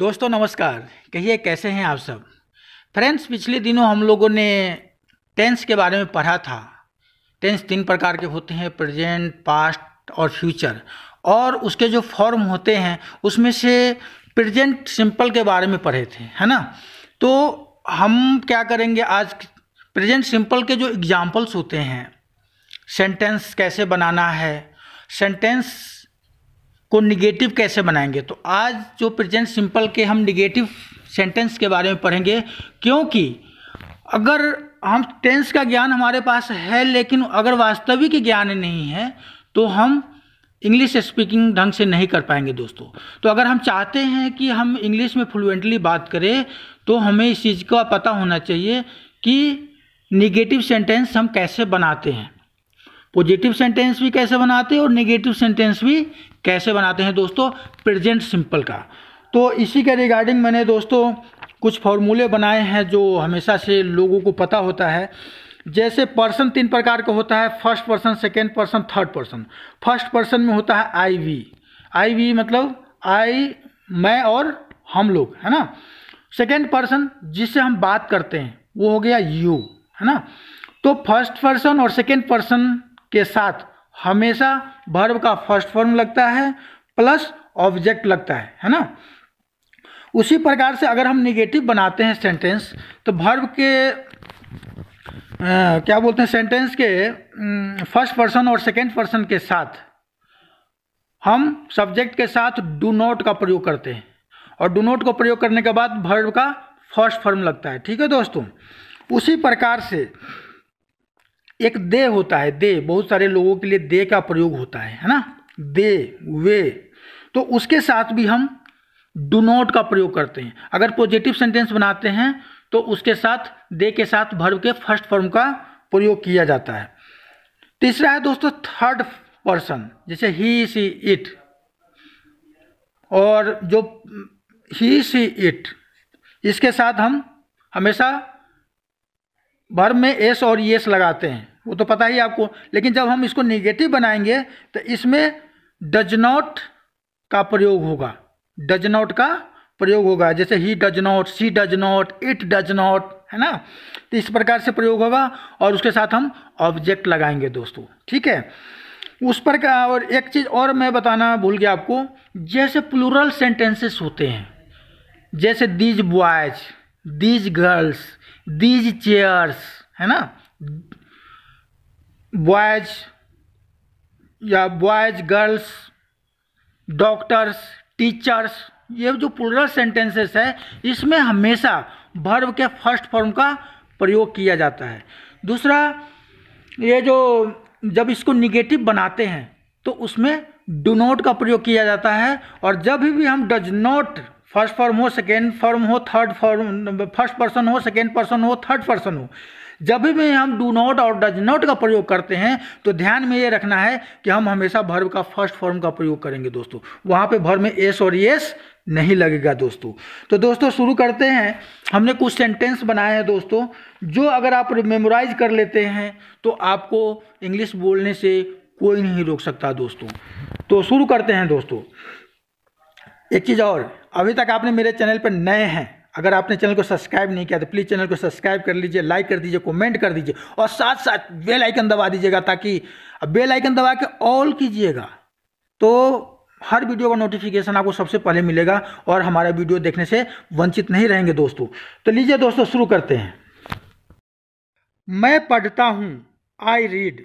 दोस्तों नमस्कार कहिए कैसे हैं आप सब फ्रेंड्स पिछले दिनों हम लोगों ने टेंस के बारे में पढ़ा था टेंस तीन प्रकार के होते हैं प्रेजेंट पास्ट और फ्यूचर और उसके जो फॉर्म होते हैं उसमें से प्रेजेंट सिंपल के बारे में पढ़े थे है ना तो हम क्या करेंगे आज प्रेजेंट सिंपल के जो एग्जाम्पल्स होते हैं सेंटेंस कैसे बनाना है सेंटेंस को निगेटिव कैसे बनाएंगे तो आज जो प्रेजेंट सिंपल के हम निगेटिव सेंटेंस के बारे में पढ़ेंगे क्योंकि अगर हम टेंस का ज्ञान हमारे पास है लेकिन अगर वास्तविक ज्ञान नहीं है तो हम इंग्लिश स्पीकिंग ढंग से नहीं कर पाएंगे दोस्तों तो अगर हम चाहते हैं कि हम इंग्लिश में फ्लुएंटली बात करें तो हमें इस चीज़ का पता होना चाहिए कि निगेटिव सेंटेंस हम कैसे बनाते हैं पॉजिटिव सेंटेंस भी कैसे बनाते हैं और निगेटिव सेंटेंस भी कैसे बनाते हैं दोस्तों प्रेजेंट सिंपल का तो इसी के रिगार्डिंग मैंने दोस्तों कुछ फॉर्मूले बनाए हैं जो हमेशा से लोगों को पता होता है जैसे पर्सन तीन प्रकार का होता है first person second person third person first person में होता है आई वी आई वी मतलब आई मैं और हम लोग है ना सेकेंड पर्सन जिससे हम बात करते हैं वो हो गया यू है ना तो फर्स्ट पर्सन और सेकेंड पर्सन के साथ हमेशा भर्व का फर्स्ट फॉर्म लगता है प्लस ऑब्जेक्ट लगता है है ना उसी प्रकार से अगर हम निगेटिव बनाते हैं सेंटेंस तो भर्व के आ, क्या बोलते हैं सेंटेंस के फर्स्ट पर्सन और सेकेंड पर्सन के साथ हम सब्जेक्ट के साथ डू नोट का प्रयोग करते हैं और डू नोट को प्रयोग करने के बाद भर्व का फर्स्ट फॉर्म लगता है ठीक है दोस्तों उसी प्रकार से एक दे होता है दे बहुत सारे लोगों के लिए दे का प्रयोग होता है है ना दे वे तो उसके साथ भी हम डू नॉट का प्रयोग करते हैं अगर पॉजिटिव सेंटेंस बनाते हैं तो उसके साथ दे के साथ भर्व के फर्स्ट फॉर्म का प्रयोग किया जाता है तीसरा है दोस्तों थर्ड पर्सन जैसे ही सी इट और जो ही सी इट इसके साथ हम हमेशा भर में एस और येस लगाते हैं वो तो पता ही आपको लेकिन जब हम इसको निगेटिव बनाएंगे तो इसमें डज नॉट का प्रयोग होगा डज नॉट का प्रयोग होगा जैसे he does not see does not it does not है ना तो इस प्रकार से प्रयोग होगा और उसके साथ हम ऑब्जेक्ट लगाएंगे दोस्तों ठीक है उस पर का और एक चीज़ और मैं बताना भूल गया आपको जैसे प्लूरल सेंटेंसेस होते हैं जैसे these boys these girls these chairs है ना बॉयज या बॉयज गर्ल्स डॉक्टर्स टीचर्स ये जो पुरल सेंटेंसेस है इसमें हमेशा भर्व के फर्स्ट फॉर्म का प्रयोग किया जाता है दूसरा ये जो जब इसको निगेटिव बनाते हैं तो उसमें डू नोट का प्रयोग किया जाता है और जब भी हम डज नॉट फर्स्ट फॉर्म हो सेकेंड फॉर्म हो थर्ड फॉर्म फर्स्ट पर्सन हो सेकेंड पर्सन हो थर्ड पर्सन हो जब भी हम डू नॉट और डज नॉट का प्रयोग करते हैं तो ध्यान में ये रखना है कि हम हमेशा भर्व का फर्स्ट फॉर्म का प्रयोग करेंगे दोस्तों वहाँ पे भर्व में एस और एस नहीं लगेगा दोस्तों तो दोस्तों शुरू करते हैं हमने कुछ सेंटेंस बनाए हैं दोस्तों जो अगर आप मेमोराइज कर लेते हैं तो आपको इंग्लिश बोलने से कोई नहीं रोक सकता दोस्तों तो शुरू करते हैं दोस्तों एक चीज़ और अभी तक आपने मेरे चैनल पर नए हैं अगर आपने चैनल को सब्सक्राइब नहीं किया तो प्लीज़ चैनल को सब्सक्राइब कर लीजिए लाइक कर दीजिए कमेंट कर दीजिए और साथ साथ बेल आइकन दबा दीजिएगा ताकि बेल आइकन दबा के ऑल कीजिएगा तो हर वीडियो का नोटिफिकेशन आपको सबसे पहले मिलेगा और हमारा वीडियो देखने से वंचित नहीं रहेंगे दोस्तों तो लीजिए दोस्तों शुरू करते हैं मैं पढ़ता हूँ आई रीड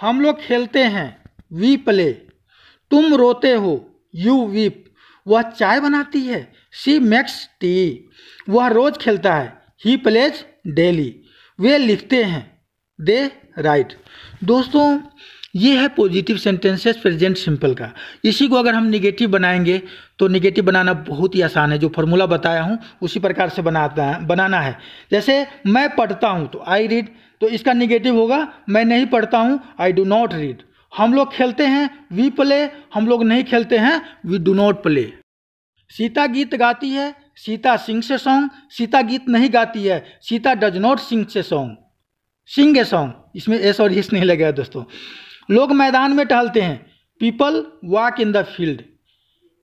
हम लोग खेलते हैं वी प्ले तुम रोते हो यू वीप वह चाय बनाती है शी मैक्स टी वह रोज खेलता है ही प्लेज डेली वे लिखते हैं दे राइट दोस्तों ये है पॉजिटिव सेंटेंसेस प्रेजेंट सिंपल का इसी को अगर हम निगेटिव बनाएंगे तो निगेटिव बनाना बहुत ही आसान है जो फॉर्मूला बताया हूँ उसी प्रकार से बनाता है बनाना है जैसे मैं पढ़ता हूँ तो आई रीड तो इसका निगेटिव होगा मैं नहीं पढ़ता हूँ आई डू नॉट रीड हम लोग खेलते हैं वी प्ले हम लोग नहीं खेलते हैं we do not play Sita गीत गाती है सीता सिंग से सॉन्ग सीता गीत नहीं गाती है सीता डज नॉट सिंग से सॉन्ग सिंग ए सॉन्ग इसमें एस और हिस नहीं लगेगा दोस्तों लोग मैदान में टहलते हैं people walk in the field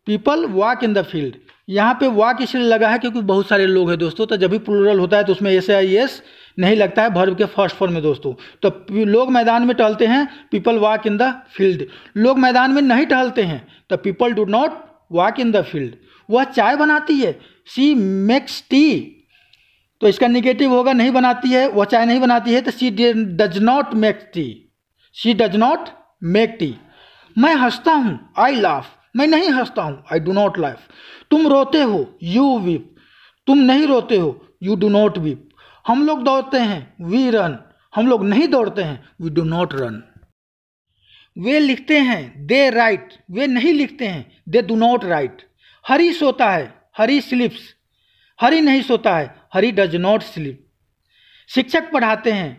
people walk in the field यहाँ पे वाक इसलिए लगा है क्योंकि बहुत सारे लोग हैं दोस्तों तो जब भी प्लूरल होता है तो उसमें एस आई एस नहीं लगता है भर्व के फर्स्ट फॉर्म में दोस्तों तो लोग मैदान में टहलते हैं people walk in the field लोग मैदान में नहीं टहलते हैं तो people do not walk in the field वह चाय बनाती है सी मेक्स टी तो इसका निगेटिव होगा नहीं बनाती है वह चाय नहीं बनाती है तो she does not make tea she does not make tea मैं हंसता हूँ आई लाफ मैं नहीं हंसता हूँ आई डू नॉट लाइफ तुम रोते हो यू वीप तुम नहीं रोते हो यू डू नॉट वीप हम लोग दौड़ते हैं वी रन हम लोग नहीं दौड़ते हैं वी डू नॉट रन वे लिखते हैं दे राइट वे नहीं लिखते हैं they do not write Hari सोता है हरी स्लिप्स हरी नहीं सोता है हरी डज नॉट स्लिप शिक्षक पढ़ाते हैं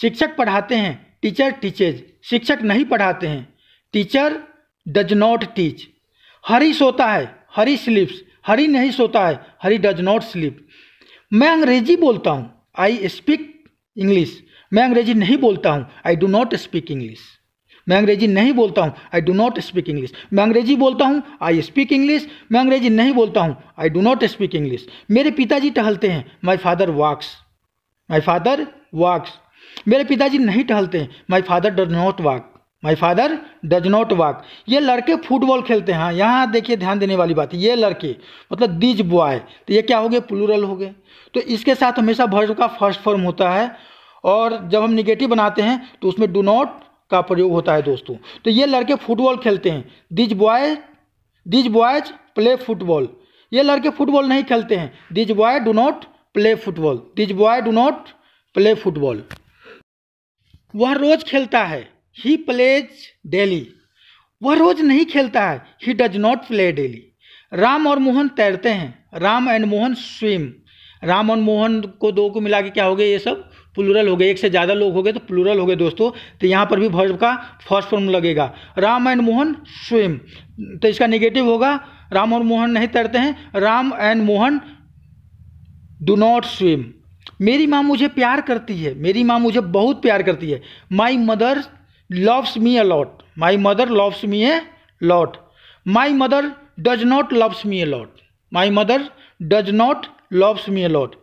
शिक्षक पढ़ाते हैं टीचर टीचेज शिक्षक नहीं पढ़ाते हैं teacher does not teach Hari सोता है हरी स्लिप्स हरी नहीं सोता है हरी डज नॉट स्लिप मैं अंग्रेजी बोलता हूँ आई स्पीक इंग्लिश मैं अंग्रेजी नहीं बोलता हूँ I do not speak English मैं अंग्रेजी नहीं बोलता हूँ I do not speak English मैं अंग्रेजी बोलता हूँ आई स्पीक इंग्लिश मैं अंग्रेजी नहीं बोलता हूँ I do not speak English मेरे पिताजी टहलते हैं my father walks my father वॉक्स मेरे पिताजी नहीं टहलते हैं my father does not walk my father does not walk ये लड़के फुटबॉल खेलते हैं हाँ, यहाँ देखिए ध्यान देने वाली बात ये लड़के मतलब दिज बॉय तो ये क्या हो गए प्लूरल हो गए तो इसके साथ हमेशा भर्व का फर्स्ट फॉर्म होता है और जब हम निगेटिव बनाते हैं तो उसमें डू नॉट का प्रयोग होता है दोस्तों तो ये लड़के फुटबॉल खेलते हैं these boy these boys play football ये लड़के फुटबॉल नहीं खेलते हैं these boy do not play football these boy do not play football वह रोज खेलता है ही प्लेज डेली वह रोज नहीं खेलता है he does not play daily Ram और मोहन तैरते हैं राम एंड मोहन स्विम राम और मोहन को दो को मिला के क्या हो गए ये सब प्लूरल हो गए एक से ज़्यादा लोग हो गए तो प्लूरल हो गए दोस्तों तो यहाँ पर भी भर्व का फर्स्ट फॉर्म लगेगा राम एंड मोहन स्विम तो इसका निगेटिव होगा राम और मोहन नहीं तैरते हैं Ram and Mohan do not swim मेरी माँ मुझे प्यार करती है मेरी माँ मुझे बहुत प्यार करती है my mother loves me a lot my mother loves me me lot my mother does not not me a lot my mother does mother loves me a lot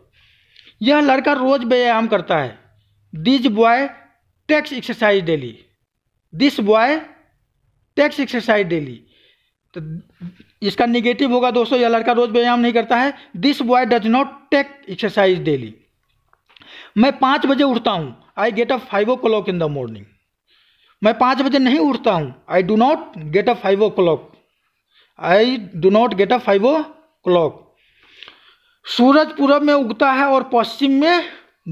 यह लड़का रोज व्यायाम करता है this boy takes exercise daily this boy takes exercise daily तो इसका negative होगा दोस्तों यह लड़का रोज व्यायाम नहीं करता है this boy does not take exercise daily मैं पाँच बजे उठता हूँ I get up five o'clock in the morning मैं पाँच बजे नहीं उठता हूँ I do not get a five o'clock I do not get a five o'clock सूरज पूरब में उगता है और पश्चिम में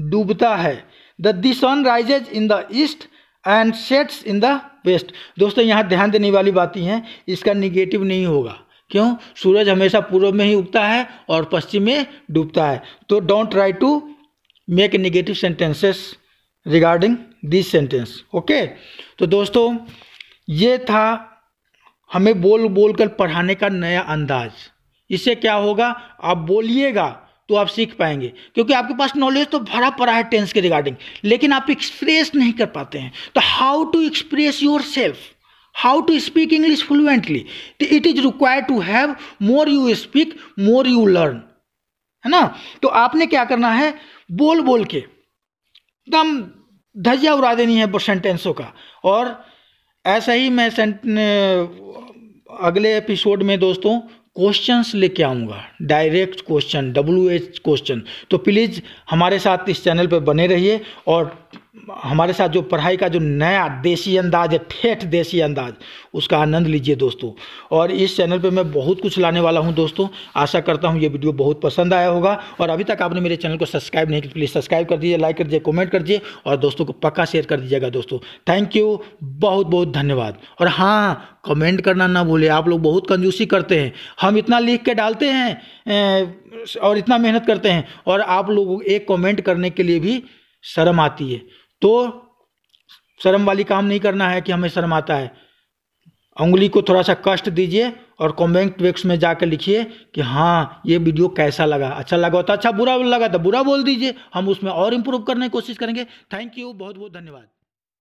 डूबता है the the sun rises in the east and sets in the west दोस्तों यहाँ ध्यान देने वाली बातें हैं इसका निगेटिव नहीं होगा क्यों सूरज हमेशा पूर्व में ही उगता है और पश्चिम में डूबता है तो don't try to make negative sentences regarding this sentence okay तो दोस्तों ये था हमें बोल बोल कर पढ़ाने का नया अंदाज इससे क्या होगा आप बोलिएगा तो आप सीख पाएंगे क्योंकि आपके पास नॉलेज तो भरा पड़ा है टेंस के रिगार्डिंग लेकिन आप एक्सप्रेस नहीं कर पाते हैं तो how to express yourself how to speak English fluently तो it is require to have more you speak more you learn है ना तो आपने क्या करना है बोल बोल के एकदम धज्जा उड़ा देनी है सेंटेंसों का और ऐसा ही मैं अगले एपिसोड में दोस्तों क्वेश्चंस लेके आऊँगा direct question W H question तो प्लीज़ हमारे साथ इस चैनल पर बने रहिए और हमारे साथ जो पढ़ाई का जो नया देसी अंदाज है ठेठ देसी अंदाज उसका आनंद लीजिए दोस्तों और इस चैनल पे मैं बहुत कुछ लाने वाला हूं दोस्तों आशा करता हूं ये वीडियो बहुत पसंद आया होगा और अभी तक आपने मेरे चैनल को सब्सक्राइब नहीं किया प्लीज़ सब्सक्राइब कर दीजिए लाइक कर दीजिए कॉमेंट कर दीजिए और दोस्तों को पक्का शेयर कर दीजिएगा दोस्तों थैंक यू बहुत बहुत धन्यवाद और हाँ कमेंट करना ना भूले आप लोग बहुत कंजूसी करते हैं हम इतना लिख के डालते हैं और इतना मेहनत करते हैं और आप लोग एक कॉमेंट करने के लिए भी शर्म आती है तो शर्म वाली काम नहीं करना है कि हमें शर्म आता है उंगली को थोड़ा सा कष्ट दीजिए और कमेंट बॉक्स में जाकर लिखिए कि हाँ ये वीडियो कैसा लगा अच्छा लगा तो अच्छा बुरा लगा तो बुरा बोल दीजिए हम उसमें और इम्प्रूव करने की कोशिश करेंगे थैंक यू बहुत बहुत धन्यवाद